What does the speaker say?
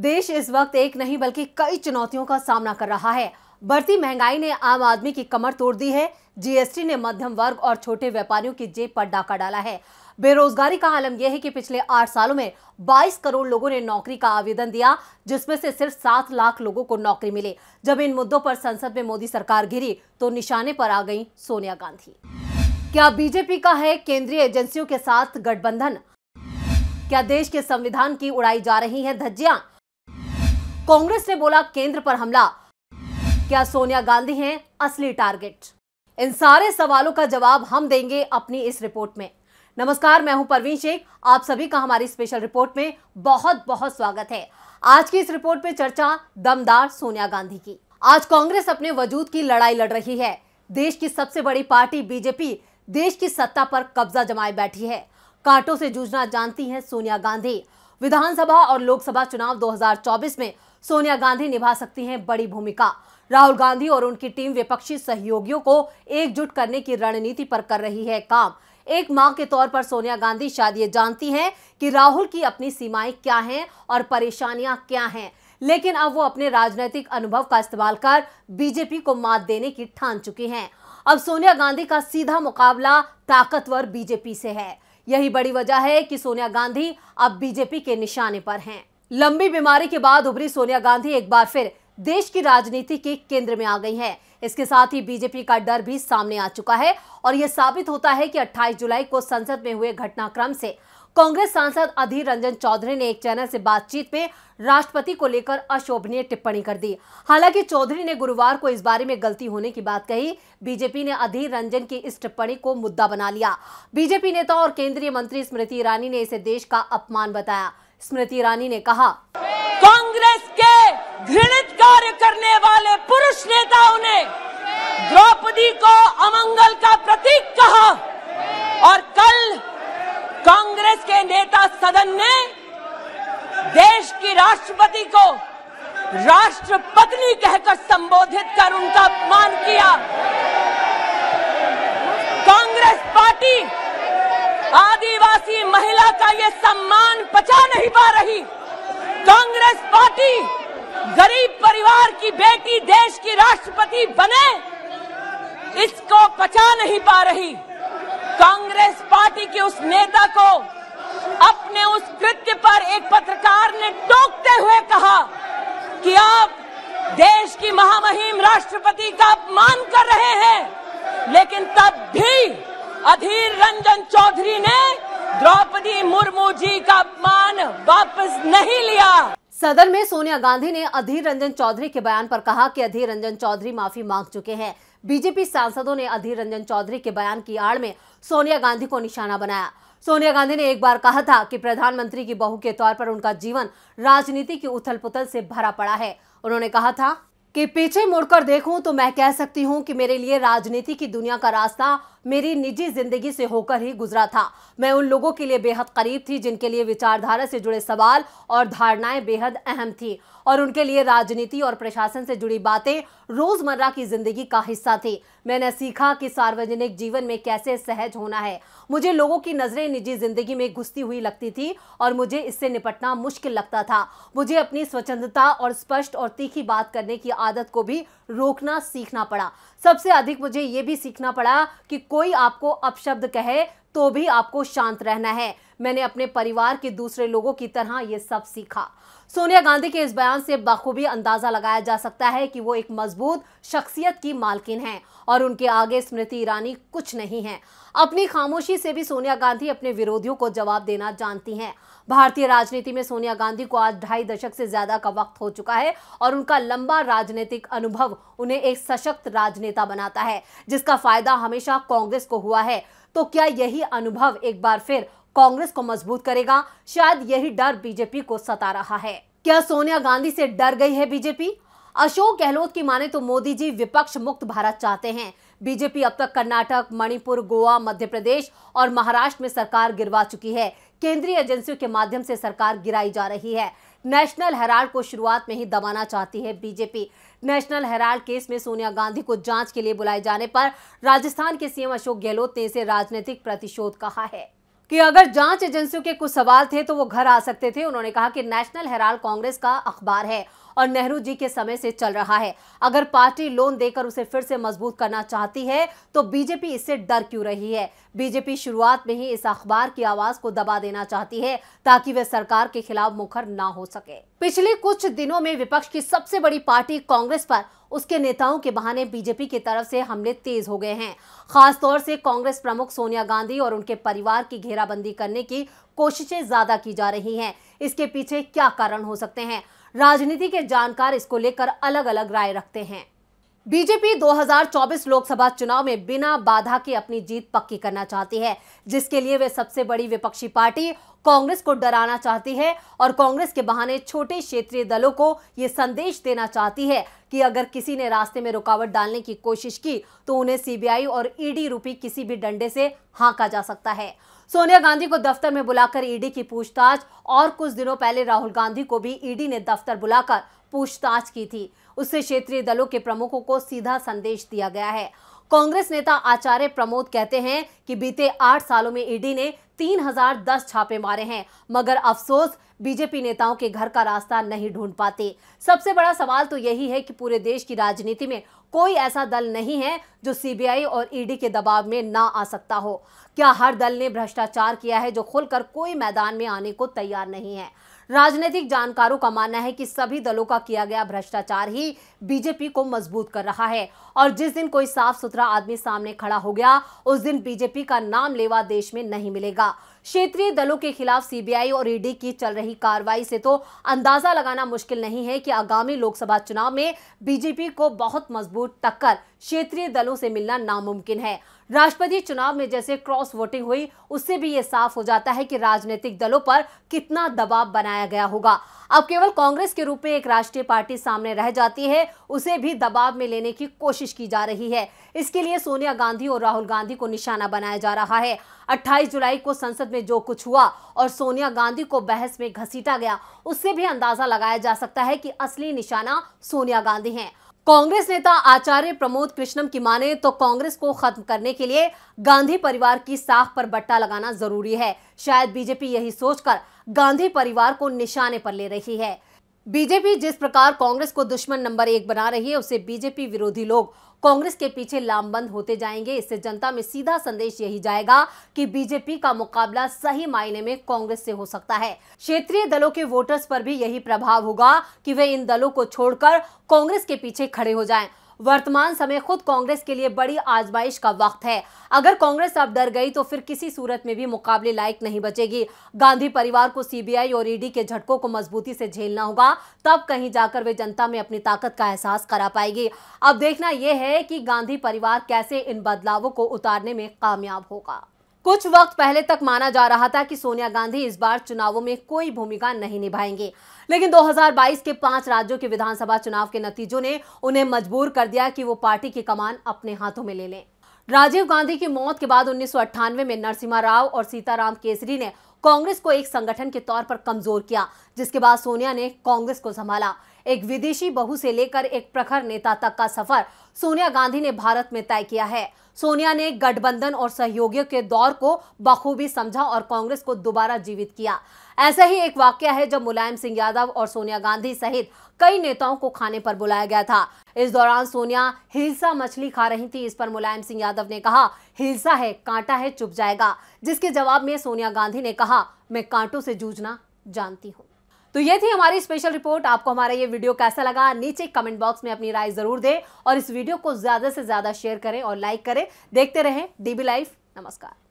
देश इस वक्त एक नहीं बल्कि कई चुनौतियों का सामना कर रहा है बढ़ती महंगाई ने आम आदमी की कमर तोड़ दी है जीएसटी ने मध्यम वर्ग और छोटे व्यापारियों की जेब पर डाका डाला है बेरोजगारी का आलम यह है कि पिछले आठ सालों में 22 करोड़ लोगों ने नौकरी का आवेदन दिया जिसमें से सिर्फ सात लाख लोगों को नौकरी मिली जब इन मुद्दों पर संसद में मोदी सरकार घिरी तो निशाने पर आ गई सोनिया गांधी क्या बीजेपी का है केंद्रीय एजेंसियों के साथ गठबंधन क्या देश के संविधान की उड़ाई जा रही है धज्जियां कांग्रेस ने बोला केंद्र पर हमला क्या सोनिया गांधी हैं असली टारगेट इन सारे सवालों का जवाब हम देंगे अपनी इस रिपोर्ट में नमस्कार मैं हूं परवीन शेख आप सभी का हमारी स्पेशल रिपोर्ट में बहुत बहुत स्वागत है आज की इस रिपोर्ट में चर्चा दमदार सोनिया गांधी की आज कांग्रेस अपने वजूद की लड़ाई लड़ रही है देश की सबसे बड़ी पार्टी बीजेपी देश की सत्ता पर कब्जा जमाए बैठी है कांटों से जूझना जानती है सोनिया गांधी विधानसभा और लोकसभा चुनाव 2024 में सोनिया गांधी निभा सकती हैं बड़ी भूमिका राहुल गांधी और उनकी टीम विपक्षी सहयोगियों को एकजुट करने की रणनीति पर कर रही है काम एक मां के तौर पर सोनिया गांधी शायद ये जानती हैं कि राहुल की अपनी सीमाएं क्या हैं और परेशानियां क्या हैं लेकिन अब वो अपने राजनीतिक अनुभव का इस्तेमाल कर बीजेपी को मात देने की ठान चुकी हैं अब सोनिया गांधी का सीधा मुकाबला ताकतवर बीजेपी से है यही बड़ी वजह है कि सोनिया गांधी अब बीजेपी के निशाने पर हैं लंबी बीमारी के बाद उभरी सोनिया गांधी एक बार फिर देश की राजनीति के केंद्र में आ गई हैं। इसके साथ ही बीजेपी का डर भी सामने आ चुका है और यह साबित होता है कि 28 जुलाई को संसद में हुए घटनाक्रम से कांग्रेस सांसद अधीर रंजन चौधरी ने एक चैनल से बातचीत में राष्ट्रपति को लेकर अशोभनीय टिप्पणी कर दी हालांकि चौधरी ने गुरुवार को इस बारे में गलती होने की बात कही बीजेपी ने अधीर रंजन की इस टिप्पणी को मुद्दा बना लिया बीजेपी नेता और केंद्रीय मंत्री स्मृति ईरानी ने इसे देश का अपमान बताया स्मृति ईरानी ने कहा कांग्रेस के घृणित कार्य करने वाले पुरुष नेताओं ने द्रौपदी को अमंगल का प्रतीक कहा और कल कांग्रेस के नेता सदन ने देश की राष्ट्रपति को राष्ट्रपत्नी कहकर संबोधित कर उनका अपमान किया कांग्रेस पार्टी आदि की महिला का ये सम्मान बचा नहीं पा रही कांग्रेस पार्टी गरीब परिवार की बेटी देश की राष्ट्रपति बने इसको बचा नहीं पा रही कांग्रेस पार्टी के उस नेता को अपने उस कृत्य पर एक पत्रकार ने टोकते हुए कहा कि आप देश की महामहिम राष्ट्रपति का अपमान कर रहे हैं लेकिन तब भी अधीर रंजन चौधरी ने द्रौपदी मुर्मू जी का अपमान वापस नहीं लिया सदन में सोनिया गांधी ने अधीर रंजन चौधरी के बयान पर कहा कि अधीर रंजन चौधरी माफी मांग चुके हैं बीजेपी सांसदों ने अधीर रंजन चौधरी के बयान की आड़ में सोनिया गांधी को निशाना बनाया सोनिया गांधी ने एक बार कहा था कि प्रधानमंत्री की बहू के तौर पर उनका जीवन राजनीति की उथल पुथल से भरा पड़ा है उन्होंने कहा था कि पीछे मुड़कर देखूं तो मैं कह सकती हूं कि मेरे लिए राजनीति की दुनिया का रास्ता मेरी निजी जिंदगी से होकर ही गुजरा था मैं उन लोगों के लिए बेहद करीब थी जिनके लिए विचारधारा से जुड़े सवाल और धारणाएं बेहद अहम थी और उनके लिए राजनीति और प्रशासन से जुड़ी बातें रोजमर्रा की जिंदगी का हिस्सा थी मैंने सीखा कि सार्वजनिक जीवन में कैसे सहज होना है मुझे लोगों की नजरें निजी जिंदगी में घुसती हुई लगती थी और मुझे इससे निपटना मुश्किल लगता था मुझे अपनी स्वच्छंदता और स्पष्ट और तीखी बात करने की आदत को भी रोकना सीखना पड़ा सबसे अधिक मुझे ये भी सीखना पड़ा कि कोई आपको अपशब्द कहे तो भी आपको शांत रहना है मैंने अपने परिवार के दूसरे लोगों की तरह ये सब सीखा सोनिया गांधी के इस बयान से बखूबी अंदाजा लगाया जा सकता है कि वो एक मजबूत शख्सियत की मालकिन हैं और उनके आगे स्मृति ईरानी कुछ नहीं है अपनी खामोशी से भी सोनिया गांधी अपने विरोधियों को जवाब देना जानती हैं भारतीय राजनीति में सोनिया गांधी को आज ढाई दशक से ज्यादा का वक्त हो चुका है और उनका लंबा राजनीतिक अनुभव उन्हें एक सशक्त राजनेता बनाता है जिसका फायदा हमेशा कांग्रेस को हुआ है तो क्या यही अनुभव एक बार फिर कांग्रेस को मजबूत करेगा शायद यही डर बीजेपी को सता रहा है क्या सोनिया गांधी से डर गई है बीजेपी अशोक गहलोत की माने तो मोदी जी विपक्ष मुक्त भारत चाहते हैं बीजेपी अब तक कर्नाटक मणिपुर गोवा मध्य प्रदेश और महाराष्ट्र में सरकार गिरवा चुकी है केंद्रीय एजेंसियों के माध्यम से सरकार गिराई जा रही है नेशनल हेराल्ड को शुरुआत में ही दबाना चाहती है बीजेपी नेशनल हेराल्ड केस में सोनिया गांधी को जांच के लिए बुलाए जाने पर राजस्थान के सीएम अशोक गहलोत ने इसे राजनीतिक प्रतिशोध कहा है कि अगर जांच एजेंसियों के कुछ सवाल थे तो वो घर आ सकते थे उन्होंने कहा कि नेशनल हेराल्ड कांग्रेस का अखबार है और नेहरू जी के समय से चल रहा है अगर पार्टी लोन देकर उसे फिर से मजबूत करना चाहती है तो बीजेपी इससे डर क्यों रही है बीजेपी शुरुआत में ही इस अखबार की आवाज को दबा देना चाहती है ताकि वे सरकार के खिलाफ मुखर ना हो सके पिछले कुछ दिनों में विपक्ष की सबसे बड़ी पार्टी कांग्रेस पर उसके नेताओं के बहाने बीजेपी की तरफ से हमले तेज हो गए हैं खासतौर से कांग्रेस प्रमुख सोनिया गांधी और उनके परिवार की घेराबंदी करने की कोशिशें ज्यादा की जा रही हैं इसके पीछे क्या कारण हो सकते हैं राजनीति के जानकार इसको लेकर अलग अलग राय रखते हैं बीजेपी 2024 लोकसभा चुनाव में बिना बाधा के अपनी जीत पक्की करना चाहती है जिसके लिए वे सबसे बड़ी विपक्षी पार्टी कांग्रेस को डराना चाहती है और कांग्रेस के बहाने छोटे क्षेत्रीय दलों को ये संदेश देना चाहती है कि अगर किसी ने रास्ते में रुकावट डालने की कोशिश की तो उन्हें सीबीआई और ईडी रूपी किसी भी डंडे से हाका जा सकता है सोनिया गांधी को दफ्तर में बुलाकर ईडी की पूछताछ और कुछ दिनों पहले राहुल गांधी को भी ईडी ने दफ्तर बुलाकर पूछताछ की थी उससे क्षेत्रीय दलों के प्रमुखों को सीधा संदेश दिया गया है कांग्रेस नेता आचार्य प्रमोद कहते हैं कि बीते आठ सालों में ईडी ने 3010 छापे मारे हैं मगर अफसोस बीजेपी नेताओं के घर का रास्ता नहीं ढूंढ पाते सबसे बड़ा सवाल तो यही है कि पूरे देश की राजनीति में कोई ऐसा दल नहीं है जो सीबीआई और ईडी e के दबाव में ना आ सकता हो क्या हर दल ने भ्रष्टाचार किया है जो खुलकर कोई मैदान में आने को तैयार नहीं है राजनीतिक जानकारों का मानना है कि सभी दलों का किया गया भ्रष्टाचार ही बीजेपी को मजबूत कर रहा है और जिस दिन कोई साफ सुथरा आदमी सामने खड़ा हो गया उस दिन बीजेपी का नाम लेवा देश में नहीं मिलेगा 있습니다. क्षेत्रीय दलों के खिलाफ सीबीआई और ईडी की चल रही कार्रवाई से तो अंदाजा लगाना मुश्किल नहीं है कि आगामी लोकसभा चुनाव में बीजेपी को बहुत मजबूत टक्कर क्षेत्रीय दलों से मिलना नामुमकिन है राष्ट्रपति चुनाव में जैसे क्रॉस वोटिंग हुई उससे भी ये साफ हो जाता है कि राजनीतिक दलों पर कितना दबाव बनाया गया होगा अब केवल कांग्रेस के रूप में एक राष्ट्रीय पार्टी सामने रह जाती है उसे भी दबाव में लेने की कोशिश की जा रही है इसके लिए सोनिया गांधी और राहुल गांधी को निशाना बनाया जा रहा है अट्ठाईस जुलाई को संसद में जो कुछ हुआ और सोनिया गांधी को बहस में घसीटा गया उससे भी अंदाजा लगाया जा सकता है कि असली निशाना सोनिया गांधी हैं कांग्रेस नेता आचार्य प्रमोद कृष्णम की माने तो कांग्रेस को खत्म करने के लिए गांधी परिवार की साख पर बट्टा लगाना जरूरी है शायद बीजेपी यही सोचकर गांधी परिवार को निशाने पर ले रही है बीजेपी जिस प्रकार कांग्रेस को दुश्मन नंबर एक बना रही है उसे बीजेपी विरोधी लोग कांग्रेस के पीछे लामबंद होते जाएंगे इससे जनता में सीधा संदेश यही जाएगा कि बीजेपी का मुकाबला सही मायने में कांग्रेस से हो सकता है क्षेत्रीय दलों के वोटर्स पर भी यही प्रभाव होगा कि वे इन दलों को छोड़कर कांग्रेस के पीछे खड़े हो जाएं वर्तमान समय खुद कांग्रेस के लिए बड़ी आजमाइश का वक्त है अगर कांग्रेस अब डर गई तो फिर किसी सूरत में भी मुकाबले लायक नहीं बचेगी गांधी परिवार को सीबीआई और ईडी के झटकों को मजबूती से झेलना होगा तब कहीं जाकर वे जनता में अपनी ताकत का एहसास करा पाएगी अब देखना यह है कि गांधी परिवार कैसे इन बदलावों को उतारने में कामयाब होगा कुछ वक्त पहले तक माना जा रहा था कि सोनिया गांधी इस बार चुनावों में कोई भूमिका नहीं निभाएंगे लेकिन 2022 के पांच राज्यों के विधानसभा चुनाव के नतीजों ने उन्हें मजबूर कर दिया कि वो पार्टी की कमान अपने हाथों में ले लें राजीव गांधी की मौत के बाद उन्नीस में नरसिम्हा राव और सीताराम केसरी ने कांग्रेस को एक संगठन के तौर पर कमजोर किया जिसके बाद सोनिया ने कांग्रेस को संभाला एक विदेशी बहू से लेकर एक प्रखर नेता तक का सफर सोनिया गांधी ने भारत में तय किया है सोनिया ने गठबंधन और सहयोगियों के दौर को बखूबी समझा और कांग्रेस को दोबारा जीवित किया ऐसा ही एक वाक्य है जब मुलायम सिंह यादव और सोनिया गांधी सहित कई नेताओं को खाने पर बुलाया गया था इस दौरान सोनिया हिलसा मछली खा रही थी इस पर मुलायम सिंह यादव ने कहा हिलसा है कांटा है चुप जाएगा जिसके जवाब में सोनिया गांधी ने कहा मैं कांटों से जूझना जानती हूँ तो ये थी हमारी स्पेशल रिपोर्ट आपको हमारा ये वीडियो कैसा लगा नीचे कमेंट बॉक्स में अपनी राय ज़रूर दें और इस वीडियो को ज़्यादा से ज़्यादा शेयर करें और लाइक करें देखते रहें डीबी लाइफ नमस्कार